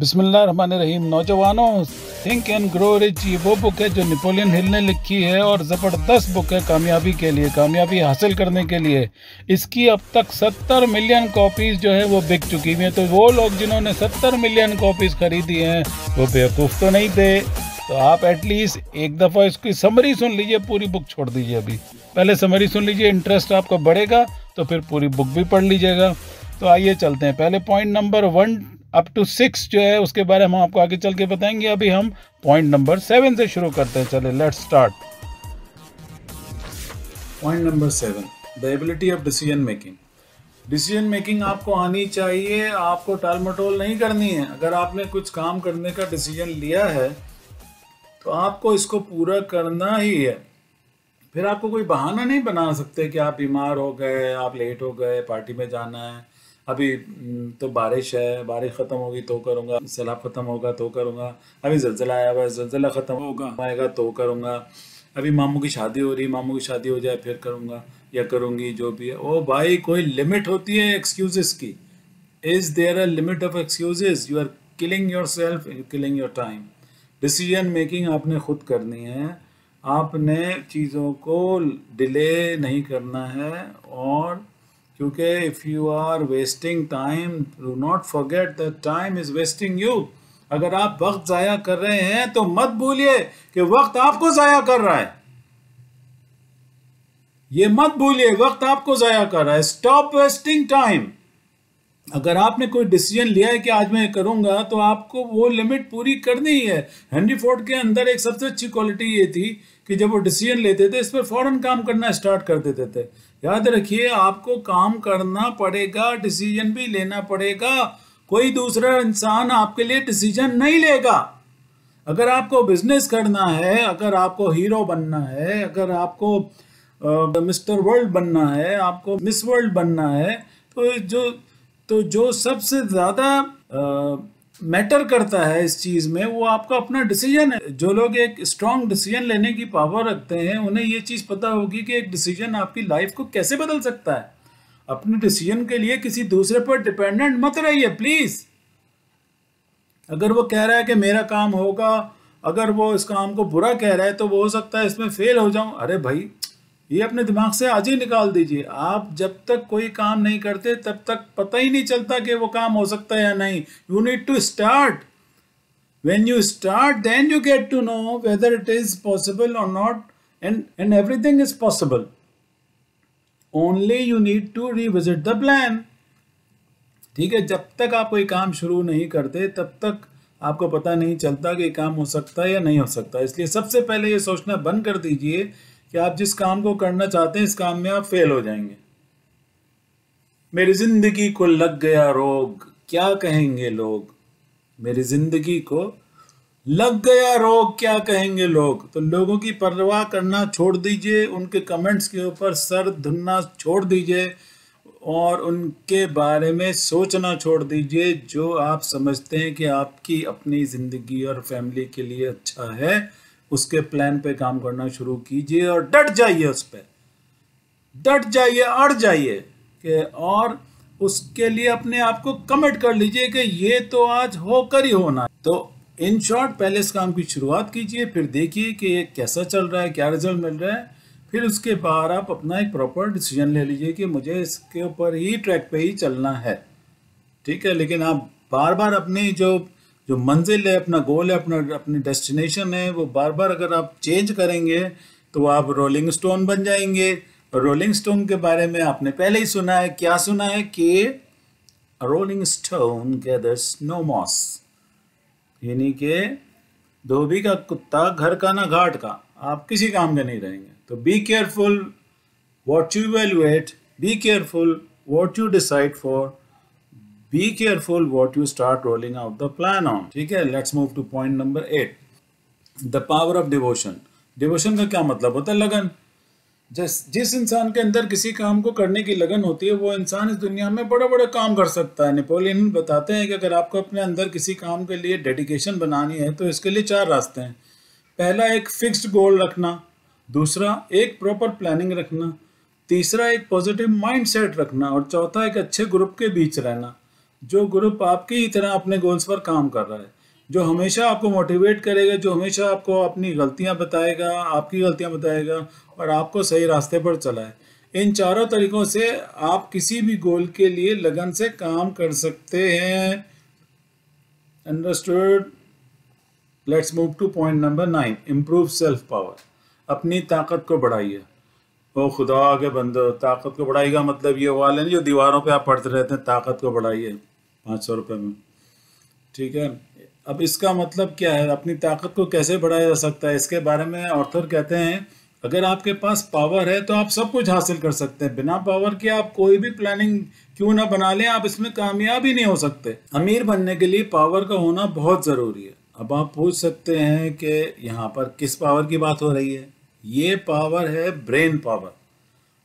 रहीम नौजवानों think and grow rich ये वो बुक है जो नेपोलियन हिल ने लिखी है और ज़बरदस्त बुक है कामयाबी के लिए कामयाबी हासिल करने के लिए इसकी अब तक 70 मिलियन कॉपीज़ जो है वो बिक चुकी हुई हैं तो वो लोग जिन्होंने 70 मिलियन कॉपीज़ खरीदी हैं वो बेवकूफ़ तो नहीं थे तो आप एटलीस्ट एक दफ़ा इसकी समरी सुन लीजिए पूरी बुक छोड़ दीजिए अभी पहले समरी सुन लीजिए इंटरेस्ट आपका बढ़ेगा तो फिर पूरी बुक भी पढ़ लीजिएगा तो आइए चलते हैं पहले point number one up to six जो है उसके बारे में हम आपको आगे चल के बताएंगे अभी हम पॉइंट नंबर सेवन से शुरू करते हैं चले let's start point number seven the ability of decision making decision making आपको आनी चाहिए आपको टालमटोल नहीं करनी है अगर आपने कुछ काम करने का डिसीजन लिया है तो आपको इसको पूरा करना ही है फिर आपको कोई बहाना नहीं बना सकते कि आप बीमार हो गए आप लेट हो गए पार्टी में जाना है अभी हम्म, तो बारिश है बारिश ख़त्म होगी तो करूँगा सैलाब ख़त्म होगा तो करूँगा अभी जलजिला आया हुआ है जलजिला ख़त्म होगा आएगा तो करूँगा अभी मामू की शादी हो रही मामू की शादी हो जाए फिर करूँगा या करूँगी जो भी है ओ भाई कोई लिमिट होती है एक्सक्यूजेस की is there a limit of excuses you are killing yourself killing your time decision making आपने खुद करनी है आपने चीज़ों को डिले नहीं करना है और क्योंकि if you are wasting time do not forget the time is wasting you अगर आप वक्त ज़ाया कर रहे हैं तो मत भूलिए कि वक्त आपको ज़ाया कर रहा है ये मत भूलिए वक्त आपको ज़ाया कर रहा है स्टॉप वेस्टिंग टाइम अगर आपने कोई डिसीजन लिया है कि आज मैं करूंगा तो आपको वो लिमिट पूरी करनी है हेनरी फोर्ड के अंदर एक सबसे अच्छी क्वालिटी ये थी कि जब वो डिसीजन लेते थे इस पर फ़ौरन काम करना स्टार्ट कर देते थे याद रखिए आपको काम करना पड़ेगा डिसीजन भी लेना पड़ेगा कोई दूसरा इंसान आपके लिए डिसीजन नहीं लेगा अगर आपको बिजनेस करना है अगर आपको हीरो बनना है अगर आपको मिस्टर वर्ल्ड बनना है आपको मिस वर्ल्ड बनना है तो जो तो जो सबसे ज़्यादा मैटर करता है इस चीज़ में वो आपका अपना डिसीजन है जो लोग एक स्ट्रॉन्ग डिसीजन लेने की पावर रखते हैं उन्हें ये चीज़ पता होगी कि एक डिसीजन आपकी लाइफ को कैसे बदल सकता है अपने डिसीजन के लिए किसी दूसरे पर डिपेंडेंट मत रहिए प्लीज़ अगर वो कह रहा है कि मेरा काम होगा अगर वो इस काम को बुरा कह रहा है तो वो हो सकता है इसमें फेल हो जाऊं अरे भाई ये अपने दिमाग से आज ही निकाल दीजिए आप जब तक कोई काम नहीं करते तब तक पता ही नहीं चलता कि वो काम हो सकता है या नहीं you need to start when you start then you get to know whether it is possible और not and and everything is possible only you need to revisit the plan ठीक है जब तक आप कोई काम शुरू नहीं करते तब तक आपको पता नहीं चलता कि काम हो सकता है या नहीं हो सकता इसलिए सबसे पहले ये सोचना बंद कर दीजिए कि आप जिस काम को करना चाहते हैं इस काम में आप फेल हो जाएंगे मेरी जिंदगी को लग गया रोग क्या कहेंगे लोग मेरी जिंदगी को लग गया रोग क्या कहेंगे लोग तो लोगों की परवाह करना छोड़ दीजिए उनके कमेंट्स के ऊपर सर धुनना छोड़ दीजिए और उनके बारे में सोचना छोड़ दीजिए जो आप समझते हैं कि आपकी अपनी ज़िंदगी और फैमिली के लिए अच्छा है उसके प्लान पे काम करना शुरू कीजिए और डट जाइए उस पर डट जाइए अड़ जाइए कि और उसके लिए अपने आप को कमिट कर लीजिए कि ये तो आज होकर ही होना तो इन शॉर्ट पहले इस काम की शुरुआत कीजिए फिर देखिए कि ये कैसा चल रहा है क्या रिजल्ट मिल रहा है फिर उसके बाद आप अपना एक प्रॉपर डिसीजन ले लीजिए कि मुझे इसके ऊपर ही ट्रैक पे ही चलना है ठीक है लेकिन आप बार बार अपनी जो जो मंजिल है अपना गोल है अपना अपनी डेस्टिनेशन है वो बार बार अगर आप चेंज करेंगे तो आप रोलिंग स्टोन बन जाएंगे और रोलिंग स्टोन के बारे में आपने पहले ही सुना है क्या सुना है कि rolling stone gathers no moss यानी कि धोबी का कुत्ता घर का ना घाट का आप किसी काम के नहीं रहेंगे तो be careful what you wait be careful what you decide for be careful what you start rolling out the plan on ठीक है let's move to point number eight the power of devotion devotion का क्या मतलब होता है लगन जिस जिस इंसान के अंदर किसी काम को करने की लगन होती है वो इंसान इस दुनिया में बड़े बड़े काम कर सकता है नेपोलियन बताते हैं कि अगर आपको अपने अंदर किसी काम के लिए डेडिकेशन बनानी है तो इसके लिए चार रास्ते हैं पहला एक फिक्स्ड गोल रखना दूसरा एक प्रॉपर प्लानिंग रखना तीसरा एक पॉजिटिव माइंड रखना और चौथा एक अच्छे ग्रुप के बीच रहना जो ग्रुप आपकी ही तरह अपने गोल्स पर काम कर रहा है जो हमेशा आपको मोटिवेट करेगा जो हमेशा आपको अपनी गलतियां बताएगा आपकी गलतियां बताएगा और आपको सही रास्ते पर चलाए इन चारों तरीकों से आप किसी भी गोल के लिए लगन से काम कर सकते हैं understood let's move to point number nine improve self power अपनी ताकत को बढ़ाइए ओ खुदा के बंदो ताकत को बढ़ाएगा मतलब ये वाले जो दीवारों पे आप पढ़ते रहते हैं ताकत को बढ़ाइए पाँच सौ रुपये में ठीक है अब इसका मतलब क्या है अपनी ताकत को कैसे बढ़ाया जा सकता है इसके बारे में ऑर्थर कहते हैं अगर आपके पास पावर है तो आप सब कुछ हासिल कर सकते हैं बिना पावर के आप कोई भी प्लानिंग क्यों ना बना लें आप इसमें कामयाब ही नहीं हो सकते अमीर बनने के लिए पावर का होना बहुत ज़रूरी है अब आप पूछ सकते हैं कि यहाँ पर किस पावर की बात हो रही है ये पावर है ब्रेन पावर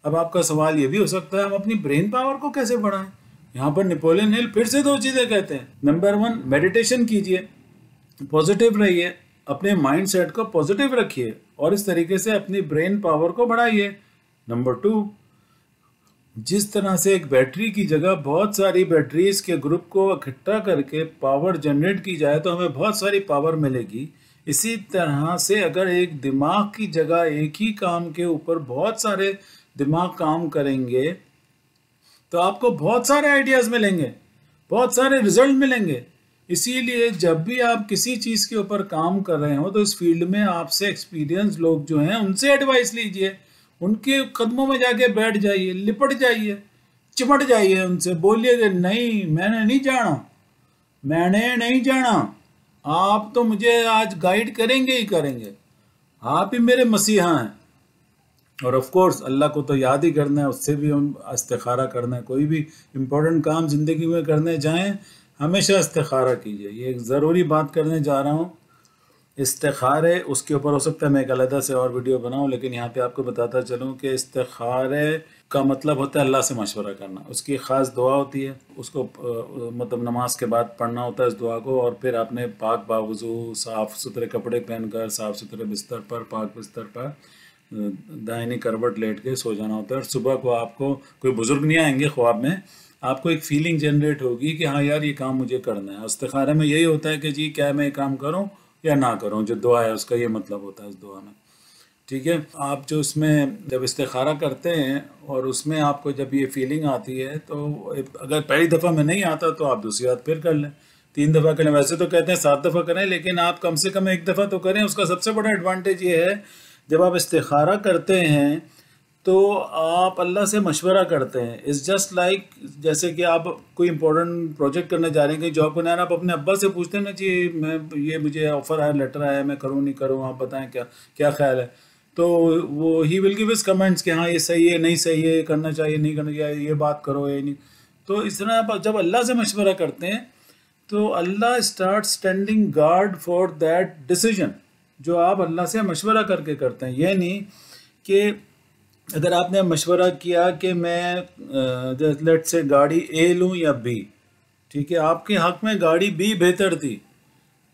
अब आपका सवाल ये भी हो सकता है हम अपनी ब्रेन पावर को कैसे बढ़ाएं यहाँ पर नेपोलियन हिल फिर से दो चीज़ें कहते हैं नंबर वन मेडिटेशन कीजिए पॉजिटिव रहिए अपने माइंड सेट को पॉजिटिव रखिए और इस तरीके से अपनी ब्रेन पावर को बढ़ाइए नंबर टू जिस तरह से एक बैटरी की जगह बहुत सारी बैटरीज के ग्रुप को इकट्ठा करके पावर जनरेट की जाए तो हमें बहुत सारी पावर मिलेगी इसी तरह से अगर एक दिमाग की जगह एक ही काम के ऊपर बहुत सारे दिमाग काम करेंगे तो आपको बहुत सारे आइडियाज़ मिलेंगे बहुत सारे रिजल्ट मिलेंगे इसीलिए जब भी आप किसी चीज़ के ऊपर काम कर रहे हो तो इस फील्ड में आपसे एक्सपीरियंस लोग जो हैं उनसे एडवाइस लीजिए उनके कदमों में जाके बैठ जाइए लिपट जाइए चिपट जाइए उनसे बोलिए कि नहीं मैंने नहीं जाना मैंने नहीं जाना आप तो मुझे आज गाइड करेंगे ही करेंगे आप ही मेरे मसीहा हैं और ऑफ़ कोर्स अल्लाह को तो याद ही करना है उससे भी हम इस्तारा करना है कोई भी इम्पोर्टेंट काम ज़िंदगी में करने जाएं हमेशा इस्तारा कीजिए ये एक ज़रूरी बात करने जा रहा हूँ इस्तारे उसके ऊपर हो सकता है मैं एक अलहदा से और वीडियो बनाऊँ लेकिन यहाँ पे आपको बताता चलूँ कि इस्तारे का मतलब होता है अल्लाह से मशवरा करना उसकी ख़ास दुआ होती है उसको मतलब नमाज के बाद पढ़ना होता है इस दुआ को और फिर आपने पाक बावजू साफ़ सुथरे कपड़े पहनकर साफ़ सुथरे बिस्तर पर पाक बिस्तर पर दाहिनी करवट लेट के सो जाना होता है और सुबह को आपको कोई बुज़ुर्ग नहीं आएंगे ख्वाब में आपको एक फीलिंग जनरेट होगी कि हाँ यार ये काम मुझे करना है इस्तारे में यही होता है कि जी क्या मैं ये काम करूँ या ना करूँ जो दुआ है उसका ये मतलब होता है उस दुआ में ठीक है आप जो उसमें जब इस्तारा करते हैं और उसमें आपको जब ये फीलिंग आती है तो अगर पहली दफ़ा में नहीं आता तो आप दूसरी बात फिर कर लें तीन दफ़ा करें वैसे तो कहते हैं सात दफ़ा करें लेकिन आप कम से कम एक दफ़ा तो करें उसका सबसे बड़ा एडवांटेज ये है जब आप इस्तारा करते हैं तो आप अल्लाह से मशवरा करते हैं इज़ जस्ट लाइक जैसे कि आप कोई इंपॉर्टेंट प्रोजेक्ट करने जा रहे हैं कहीं जॉब को नहीं आप अपने अब्बा से पूछते हैं ना जी मैं ये मुझे ऑफ़र आया लेटर आया मैं करूँ नहीं करूँ आप बताएं क्या क्या ख्याल है तो वो ही विल गिव इज कमेंट्स कि हाँ ये सही है नहीं सही है करना चाहिए नहीं करना चाहिए ये बात करो ये नहीं तो इस तरह आप जब अल्लाह से मशवरा करते हैं तो अल्लाह start standing guard for that decision जो आप अल्लाह से मशवरा करके करते हैं यह नहीं कि अगर आपने मशवरा किया कि मैं लेट से गाड़ी ए लूँ या बी ठीक है आपके हक में गाड़ी बी बेहतर थी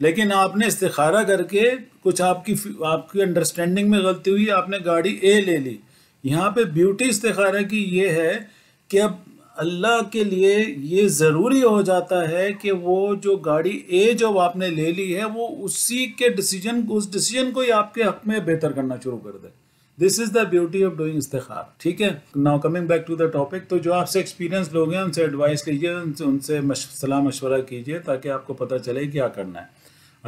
लेकिन आपने इस्तारा करके कुछ आपकी आपकी अंडरस्टैंडिंग में गलती हुई आपने गाड़ी ए ले ली यहाँ पे ब्यूटी इस्तारा की ये है कि अब अल्लाह के लिए ये ज़रूरी हो जाता है कि वो जो गाड़ी ए जो आपने ले ली है वो उसी के डिसीजन उस डिसीजन को ही आपके हक में बेहतर करना शुरू कर दे this is the beauty of doing इस्तार ठीक है now coming back to the topic तो जो आपसे एक्सपीरियंस लोग हैं उनसे एडवाइस लीजिए उनसे उनसे सलाह मशवरा कीजिए ताकि आपको पता चले क्या करना है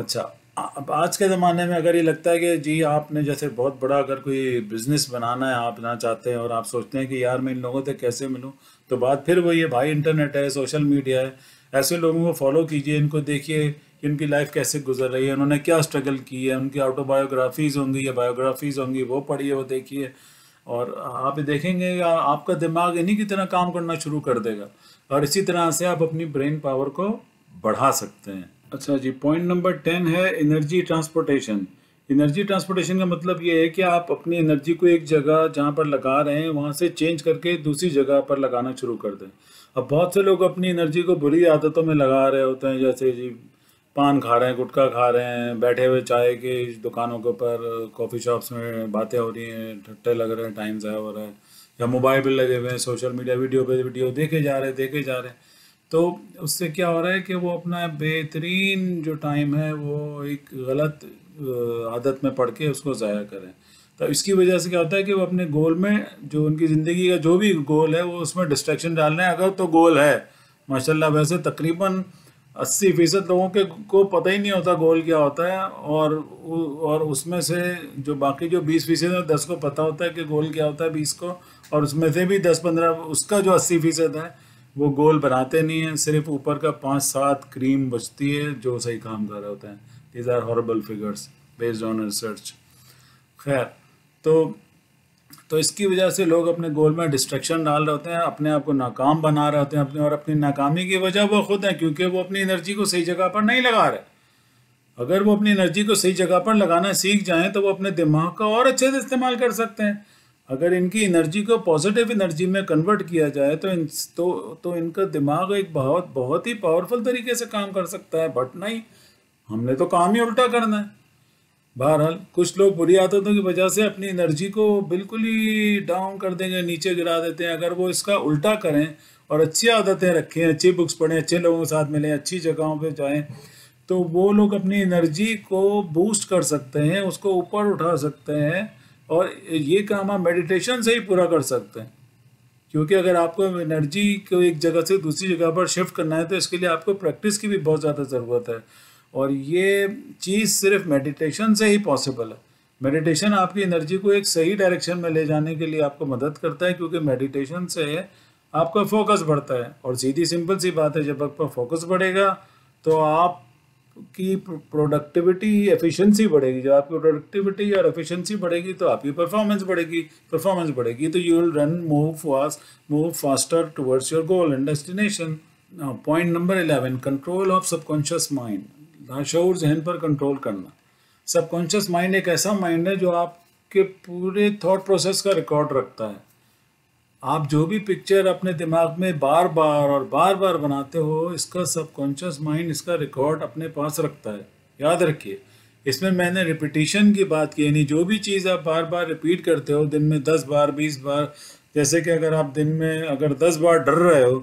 अच्छा अब आज के ज़माने में अगर ये लगता है कि जी आपने जैसे बहुत बड़ा अगर कोई बिज़नेस बनाना है आप ना चाहते हैं और आप सोचते हैं कि यार मैं इन लोगों से कैसे मिलूँ तो बात फिर वही है भाई इंटरनेट है सोशल मीडिया है ऐसे लोगों को फॉलो कीजिए इनको देखिए कि उनकी लाइफ कैसे गुजर रही है उन्होंने क्या स्ट्रगल की है उनकी ऑटोबायोग्राफीज़ होंगी या बायोग्राफीज़ होंगी वो पढ़िए वो देखिए और आप देखेंगे आपका दिमाग इन्हीं की तरह काम करना शुरू कर देगा और इसी तरह से आप अपनी ब्रेन पावर को बढ़ा सकते हैं अच्छा जी पॉइंट नंबर टेन है एनर्जी ट्रांसपोर्टेशन एनर्जी ट्रांसपोर्टेशन का मतलब ये है कि आप अपनी एनर्जी को एक जगह जहाँ पर लगा रहे हैं वहाँ से चेंज करके दूसरी जगह पर लगाना शुरू कर दें अब बहुत से लोग अपनी एनर्जी को बुरी आदतों में लगा रहे होते हैं जैसे जी पान खा रहे हैं गुटखा खा रहे हैं बैठे हुए चाय के दुकानों के ऊपर कॉफ़ी शॉप्स में बातें हो रही हैं ठट्टे लग रहे हैं टाइम ज़ाया हो रहा है या मोबाइल पर लगे हुए हैं सोशल मीडिया वीडियो पर वीडियो देखे जा रहे हैं देखे जा रहे हैं तो उससे क्या हो रहा है कि वो अपना बेहतरीन जो टाइम है वो एक गलत आदत में पढ़ के उसको ज़ाया करें तो इसकी वजह से क्या होता है कि वो अपने गोल में जो उनकी ज़िंदगी का जो भी गोल है वो उसमें डिस्ट्रैक्शन रहे हैं अगर तो गोल है माशाल्लाह वैसे तकरीबन अस्सी फ़ीसद लोगों के को पता ही नहीं होता गोल क्या होता है और और उसमें से जो बाकी जो बीस फीसद है दस को पता होता है कि गोल क्या होता है बीस को और उसमें से भी दस पंद्रह उसका जो अस्सी फ़ीसद है वो गोल बनाते नहीं हैं सिर्फ ऊपर का पाँच सात क्रीम बचती है जो सही काम कर रहे होते हैं these are horrible figures based on research खैर तो तो इसकी वजह से लोग अपने गोल में डिस्ट्रक्शन डाल रहे होते हैं अपने आप को नाकाम बना रहे होते हैं अपने और अपनी नाकामी की वजह वो खुद हैं क्योंकि वो अपनी एनर्जी को सही जगह पर नहीं लगा रहे अगर वो अपनी एनर्जी को सही जगह पर लगाना सीख जाएं तो वो अपने दिमाग का और अच्छे से इस्तेमाल कर सकते हैं अगर इनकी एनर्जी को पॉजिटिव एनर्जी में कन्वर्ट किया जाए तो इन तो तो इनका दिमाग एक बहुत बहुत ही पावरफुल तरीके से काम कर सकता है बट नहीं हमने तो काम ही उल्टा करना है बहरहाल कुछ लोग बुरी आदतों की वजह से अपनी एनर्जी को बिल्कुल ही डाउन कर देंगे नीचे गिरा देते हैं अगर वो इसका उल्टा करें और अच्छी आदतें रखें अच्छी बुक्स पढ़ें अच्छे लोगों के साथ मिलें अच्छी जगहों पर जाएँ तो वो लोग अपनी एनर्जी को बूस्ट कर सकते हैं उसको ऊपर उठा सकते हैं और ये काम आप मेडिटेशन से ही पूरा कर सकते हैं क्योंकि अगर आपको एनर्जी को एक जगह से दूसरी जगह पर शिफ्ट करना है तो इसके लिए आपको प्रैक्टिस की भी बहुत ज़्यादा ज़रूरत है और ये चीज़ सिर्फ मेडिटेशन से ही पॉसिबल है मेडिटेशन आपकी एनर्जी को एक सही डायरेक्शन में ले जाने के लिए आपको मदद करता है क्योंकि मेडिटेशन से आपका फोकस बढ़ता है और सीधी सिंपल सी बात है जब आपका फोकस बढ़ेगा तो आप की प्रोडक्टिविटी एफिशिएंसी बढ़ेगी जब आपकी प्रोडक्टिविटी और एफिशिएंसी बढ़ेगी तो आपकी परफॉर्मेंस बढ़ेगी परफॉर्मेंस बढ़ेगी तो you will run move fast move faster towards your goal and destination point number eleven control of subconscious mind करना जहन पर कंट्रोल करना सबकॉन्शियस माइंड एक ऐसा माइंड है जो आपके पूरे थॉट प्रोसेस का रिकॉर्ड रखता है आप जो भी पिक्चर अपने दिमाग में बार बार और बार बार बनाते हो इसका सबकॉन्शियस माइंड इसका रिकॉर्ड अपने पास रखता है याद रखिए इसमें मैंने रिपीटिशन की बात की यानी जो भी चीज़ आप बार बार रिपीट करते हो दिन में दस बार बीस बार जैसे कि अगर आप दिन में अगर दस बार डर रहे हो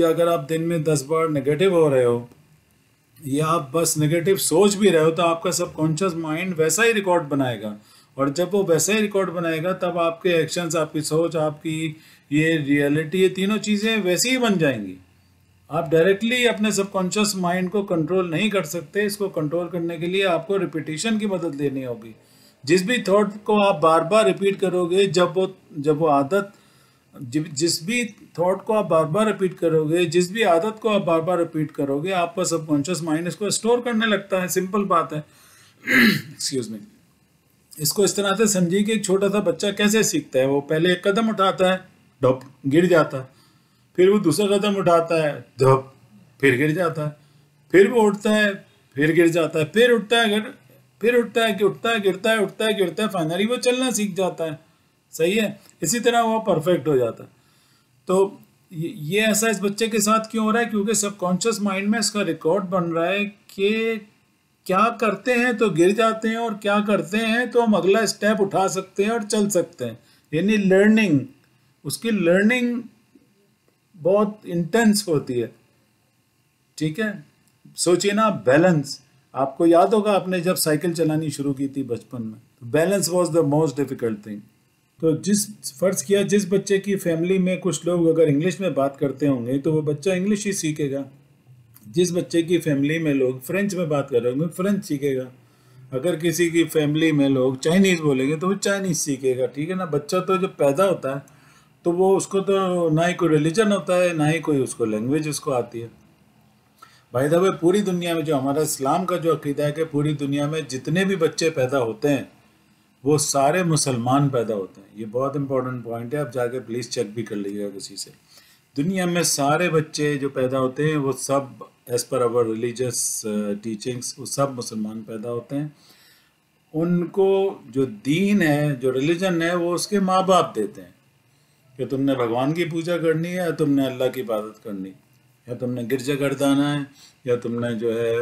या अगर आप दिन में दस बार नेगेटिव हो रहे हो या आप बस नेगेटिव सोच भी रहे हो तो आपका सबकॉन्शियस माइंड वैसा ही रिकॉर्ड बनाएगा और जब वो वैसा ही रिकॉर्ड बनाएगा तब आपके एक्शंस आपकी सोच आपकी ये रियलिटी ये तीनों चीज़ें वैसी ही बन जाएंगी आप डायरेक्टली अपने सबकॉन्शियस माइंड को कंट्रोल नहीं कर सकते इसको कंट्रोल करने के लिए आपको रिपीटेशन की मदद लेनी होगी जिस भी थॉट को आप बार बार रिपीट करोगे जब वो जब वो आदत जिस भी थॉट को आप बार बार रिपीट करोगे जिस भी आदत को आप बार बार रिपीट करोगे आपका सबकॉन्शियस माइंड इसको स्टोर करने लगता है सिंपल बात है एक्सक्यूज मी इसको इस तरह से समझिए कि एक छोटा सा बच्चा कैसे सीखता है वो पहले एक कदम उठाता है ढप गिर जाता है फिर वो दूसरा कदम उठाता है धप फिर गिर जाता है फिर वो उठता है फिर गिर जाता है फिर उठता है फिर उठता है कि उठता है गिरता है उठता है गिरता है फाइनली वो चलना सीख जाता है सही है इसी तरह वो परफेक्ट हो जाता है तो ये ऐसा इस बच्चे के साथ क्यों हो रहा है क्योंकि सबकॉन्शियस माइंड में इसका रिकॉर्ड बन रहा है कि क्या करते हैं तो गिर जाते हैं और क्या करते हैं तो हम अगला स्टेप उठा सकते हैं और चल सकते हैं यानी लर्निंग उसकी लर्निंग बहुत इंटेंस होती है ठीक है सोचिए ना बैलेंस आपको याद होगा आपने जब साइकिल चलानी शुरू की थी बचपन में balance was the most difficult thing तो जिस फ़र्ज़ किया जिस बच्चे की फैमिली में कुछ लोग अगर इंग्लिश में बात करते होंगे तो वो बच्चा इंग्लिश ही सीखेगा जिस बच्चे की फैमिली में लोग फ्रेंच में बात कर रहे होंगे फ्रेंच सीखेगा अगर किसी की फैमिली में लोग चाइनीज़ बोलेंगे तो वो चाइनीज़ सीखेगा ठीक है ना बच्चा तो जब पैदा होता है तो वो उसको तो ना ही कोई रिलीजन होता है ना ही कोई उसको लैंग्वेज उसको आती है भाई दबे पूरी दुनिया में जो हमारा इस्लाम का जो अकीदा है कि पूरी दुनिया में जितने भी बच्चे पैदा होते हैं वो सारे मुसलमान पैदा होते हैं ये बहुत इंपॉर्टेंट पॉइंट है आप जाके प्लीज़ चेक भी कर लीजिएगा किसी से दुनिया में सारे बच्चे जो पैदा होते हैं वो सब एज़ पर अवर रिलीजस टीचिंग्स वो सब मुसलमान पैदा होते हैं उनको जो दीन है जो रिलीजन है वो उसके माँ बाप देते हैं कि तुमने भगवान की पूजा करनी है या तुमने अल्लाह की इबादत करनी या तुमने गिरजा गर्दाना है या तुमने जो है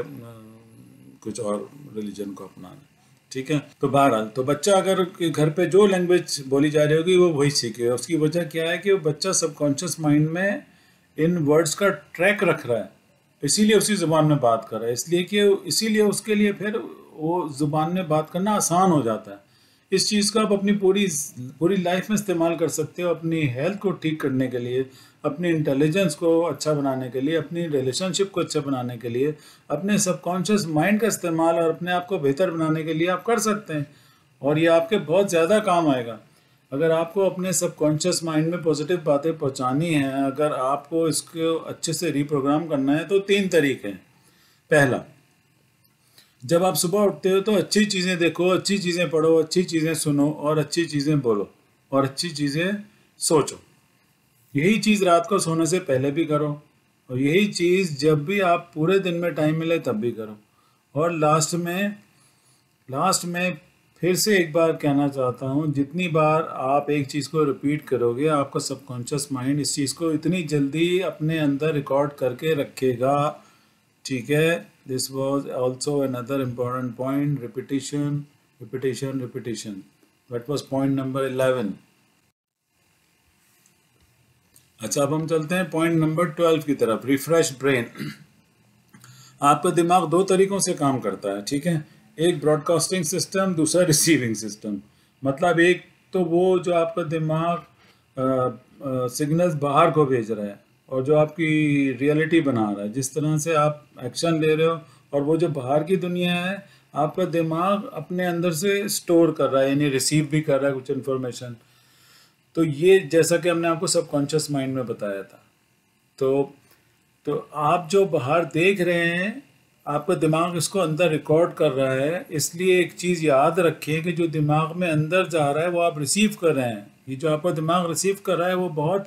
कुछ और रिलीजन को अपनाना है ठीक है तो बहरहाल तो बच्चा अगर घर पे जो लैंग्वेज बोली जा रही होगी वो वही सीखेगा उसकी वजह क्या है कि वो बच्चा सबकॉन्शियस माइंड में इन वर्ड्स का ट्रैक रख रहा है इसीलिए उसी ज़ुबान में बात कर रहा है इसलिए कि इसीलिए उसके लिए फिर वो ज़ुबान में बात करना आसान हो जाता है इस चीज़ को आप अपनी पूरी पूरी लाइफ में इस्तेमाल कर सकते हो अपनी हेल्थ को ठीक करने के लिए अपनी इंटेलिजेंस को अच्छा बनाने के लिए अपनी रिलेशनशिप को अच्छा बनाने के लिए अपने सबकॉन्शियस माइंड का इस्तेमाल और अपने आप को बेहतर बनाने के लिए आप कर सकते हैं और ये आपके बहुत ज़्यादा काम आएगा अगर आपको अपने सबकॉन्शियस माइंड में पॉजिटिव बातें पहुँचानी हैं अगर आपको इसको अच्छे से रिप्रोग्राम करना है तो तीन तरीके हैं पहला जब आप सुबह उठते हो तो अच्छी चीज़ें देखो अच्छी चीज़ें पढ़ो अच्छी चीज़ें सुनो और अच्छी चीज़ें बोलो और अच्छी चीज़ें सोचो यही चीज़ रात को सोने से पहले भी करो और यही चीज़ जब भी आप पूरे दिन में टाइम मिले तब भी करो और लास्ट में लास्ट में फिर से एक बार कहना चाहता हूँ जितनी बार आप एक चीज़ को रिपीट करोगे आपका सबकॉन्शियस माइंड इस चीज़ को इतनी जल्दी अपने अंदर रिकॉर्ड करके रखेगा ठीक है this was also another important point repetition repetition repetition what was point number eleven अच्छा अब हम चलते हैं पॉइंट नंबर ट्वेल्व की तरफ रिफ्रेश ब्रेन आपका दिमाग दो तरीकों से काम करता है ठीक है एक ब्रॉडकास्टिंग सिस्टम दूसरा रिसीविंग सिस्टम मतलब एक तो वो जो आपका दिमाग सिग्नल्स बाहर को भेज रहा है और जो आपकी रियलिटी बना रहा है जिस तरह से आप एक्शन ले रहे हो और वो जो बाहर की दुनिया है आपका दिमाग अपने अंदर से स्टोर कर रहा है यानी रिसीव भी कर रहा है कुछ इन्फॉर्मेशन तो ये जैसा कि हमने आपको सबकॉन्शियस माइंड में बताया था तो तो आप जो बाहर देख रहे हैं आपका दिमाग इसको अंदर रिकॉर्ड कर रहा है इसलिए एक चीज़ याद रखिए कि जो दिमाग में अंदर जा रहा है वो आप रिसीव कर रहे हैं ये जो आपका दिमाग रिसीव कर रहा है वो बहुत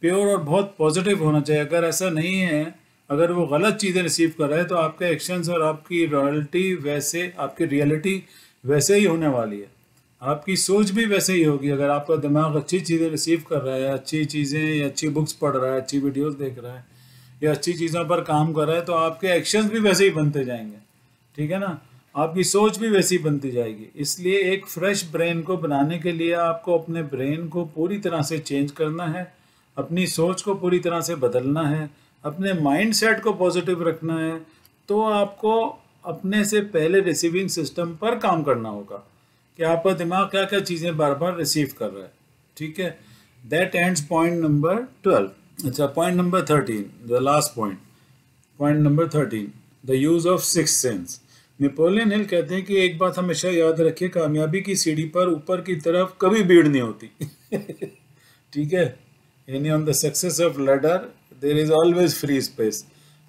प्योर और बहुत पॉजिटिव होना चाहिए अगर ऐसा नहीं है अगर वो गलत चीज़ें रिसीव कर रहे हैं तो आपके एक्शंस और आपकी रॉयल्टी वैसे आपकी रियलिटी वैसे ही होने वाली है आपकी सोच भी वैसे ही होगी अगर आपका दिमाग अच्छी चीज़ें रिसीव कर रहा है अच्छी चीज़ें या अच्छी बुक्स पढ़ रहा है अच्छी वीडियोस देख रहा है या अच्छी चीज़ों पर काम कर रहा है तो आपके एक्शन भी वैसे ही बनते जाएंगे ठीक है ना आपकी सोच भी वैसी बनती जाएगी इसलिए एक फ्रेश ब्रेन को बनाने के लिए आपको अपने ब्रेन को पूरी तरह से चेंज करना है अपनी सोच को पूरी तरह से बदलना है अपने माइंड सेट को पॉजिटिव रखना है तो आपको अपने से पहले रिसीविंग सिस्टम पर काम करना होगा कि आपका दिमाग क्या क्या चीज़ें बार बार रिसीव कर रहा है ठीक है that ends point number twelve अच्छा point number thirteen the last point point number thirteen the use of six sense Napoleon Hill कहते हैं कि एक बात हमेशा याद रखिए कामयाबी की सीढ़ी पर ऊपर की तरफ कभी भीड़ नहीं होती ठीक है यानी on the success of ladder there is always free space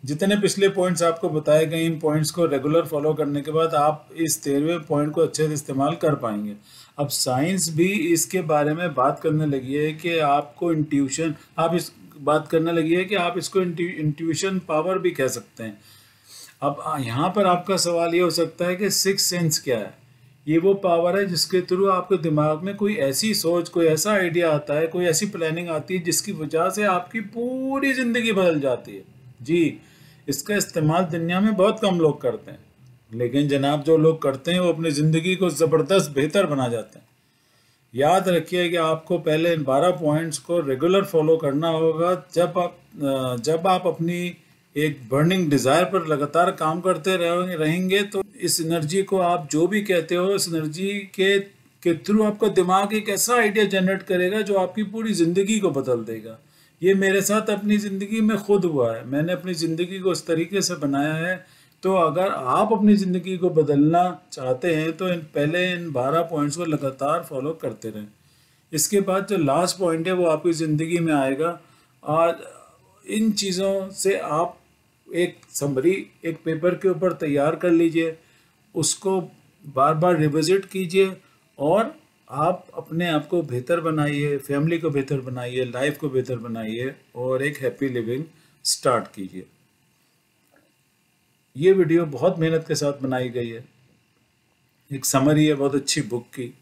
जितने पिछले पॉइंट्स आपको बताए गए इन पॉइंट्स को रेगुलर फॉलो करने के बाद आप इस तेरहवें पॉइंट को अच्छे से इस्तेमाल कर पाएंगे अब साइंस भी इसके बारे में बात करने लगी है कि आपको इंट्यूशन आप इस बात करने लगी है कि आप इसको इंट्यूशन पावर भी कह सकते हैं अब यहाँ पर आपका सवाल ये हो सकता है कि सिक्स सेंस क्या है ये वो पावर है जिसके थ्रू आपके दिमाग में कोई ऐसी सोच कोई ऐसा आइडिया आता है कोई ऐसी प्लानिंग आती है जिसकी वजह से आपकी पूरी ज़िंदगी बदल जाती है जी इसका इस्तेमाल दुनिया में बहुत कम लोग करते हैं लेकिन जनाब जो लोग करते हैं वो अपनी ज़िंदगी को ज़बरदस्त बेहतर बना जाते हैं याद रखिए कि आपको पहले इन बारह पॉइंट्स को रेगुलर फॉलो करना होगा जब आप जब आप अपनी एक बर्निंग डिज़ायर पर लगातार काम करते रहेंगे तो इस एनर्जी को आप जो भी कहते हो इस एनर्जी के के थ्रू आपका दिमाग एक ऐसा आइडिया जनरेट करेगा जो आपकी पूरी ज़िंदगी को बदल देगा ये मेरे साथ अपनी ज़िंदगी में खुद हुआ है मैंने अपनी ज़िंदगी को इस तरीके से बनाया है तो अगर आप अपनी ज़िंदगी को बदलना चाहते हैं तो इन पहले इन बारह पॉइंट्स को लगातार फॉलो करते रहें इसके बाद जो लास्ट पॉइंट है वो आपकी ज़िंदगी में आएगा और इन चीज़ों से आप एक समरी एक पेपर के ऊपर तैयार कर लीजिए उसको बार बार रिविजिट कीजिए और आप अपने आप को बेहतर बनाइए फैमिली को बेहतर बनाइए लाइफ को बेहतर बनाइए और एक हैप्पी लिविंग स्टार्ट कीजिए ये वीडियो बहुत मेहनत के साथ बनाई गई है एक समरी है बहुत अच्छी बुक की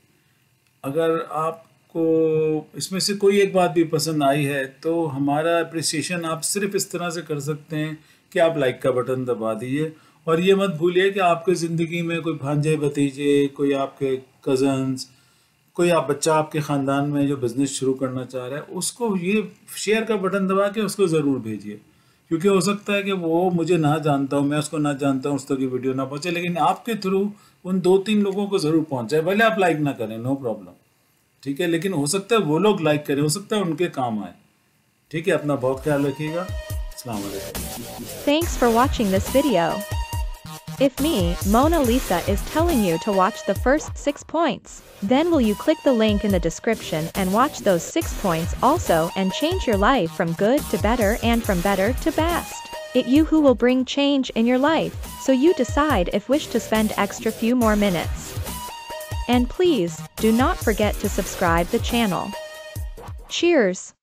अगर आपको इसमें से कोई एक बात भी पसंद आई है तो हमारा अप्रिसिएशन आप सिर्फ इस तरह से कर सकते हैं कि आप लाइक का बटन दबा दीजिए और ये मत भूलिए कि आपके ज़िंदगी में कोई भांजे भतीजे कोई आपके कज़न्स कोई आप बच्चा आपके ख़ानदान में जो बिज़नेस शुरू करना चाह रहा है उसको ये शेयर का बटन दबा के उसको ज़रूर भेजिए क्योंकि हो सकता है कि वो मुझे ना जानता हूँ मैं उसको ना जानता हूँ उस तक तो की वीडियो ना पहुँचे लेकिन आपके थ्रू उन दो तीन लोगों को ज़रूर पहुँचाए भले आप लाइक ना करें नो प्रॉब्लम ठीक है लेकिन हो सकता है वो लोग लाइक करें हो सकता है उनके काम आए ठीक है अपना बहुत ख्याल रखिएगा thanks for watching this video If me, Mona Lisa is telling you to watch the first 6 points, then will you click the link in the description and watch those 6 points also and change your life from good to better and from better to best. It you who will bring change in your life, so you decide if wish to spend extra few more minutes. And please, do not forget to subscribe the channel. Cheers!